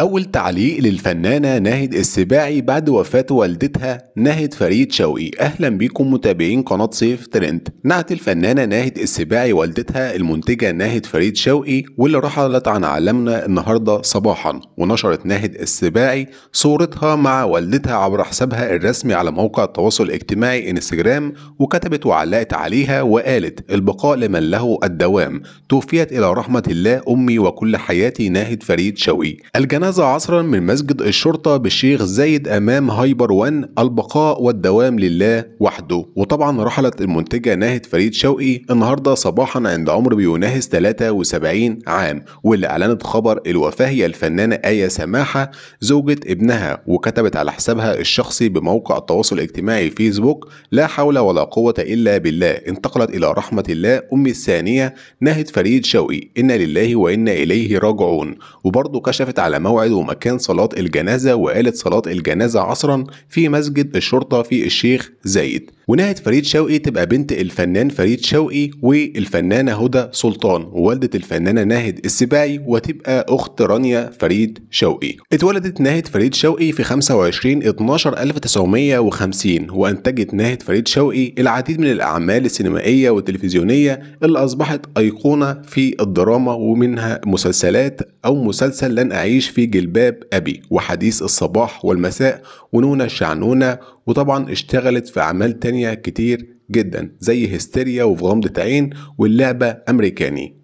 أول تعليق للفنانة ناهد السباعي بعد وفاة والدتها ناهد فريد شوقي أهلا بكم متابعين قناة صيف ترند نعت الفنانة ناهد السباعي والدتها المنتجة ناهد فريد شوقي واللي رحلت عن عالمنا النهاردة صباحا ونشرت ناهد السباعي صورتها مع والدتها عبر حسابها الرسمي على موقع التواصل الاجتماعي انستجرام وكتبت وعلقت عليها وقالت البقاء لمن له الدوام توفيت إلى رحمة الله أمي وكل حياتي ناهد فريد شوقي الجنة جنازة عصرا من مسجد الشرطة بالشيخ زايد أمام هايبر وان البقاء والدوام لله وحده وطبعا رحلت المنتجة ناهد فريد شوقي النهاردة صباحا عند عمر بيناهز 73 عام واللي أعلنت خبر الوفاة هي الفنانة آية سماحة زوجة ابنها وكتبت على حسابها الشخصي بموقع التواصل الاجتماعي فيسبوك لا حول ولا قوة إلا بالله انتقلت إلى رحمة الله أمي الثانية ناهد فريد شوقي إنا لله وإنا إليه راجعون وبرضه كشفت على موعد ومكان صلاة الجنازة وقالت صلاة الجنازة عصرا في مسجد الشرطة في الشيخ زايد ونهت فريد شوقي تبقى بنت الفنان فريد شوقي والفنانة هدى سلطان ووالدة الفنانة ناهد السباعي وتبقى أخت رانيا فريد شوقي اتولدت ناهد فريد شوقي في 25 12 1950 وأنتجت ناهد فريد شوقي العديد من الأعمال السينمائية والتلفزيونية اللي أصبحت أيقونة في الدراما ومنها مسلسلات أو مسلسل لن أعيش في جلباب أبي وحديث الصباح والمساء ونونة الشعنونة وطبعا اشتغلت في أعمال تانية كتير جدا زي هستيريا وفي غمضة عين واللعبة أمريكاني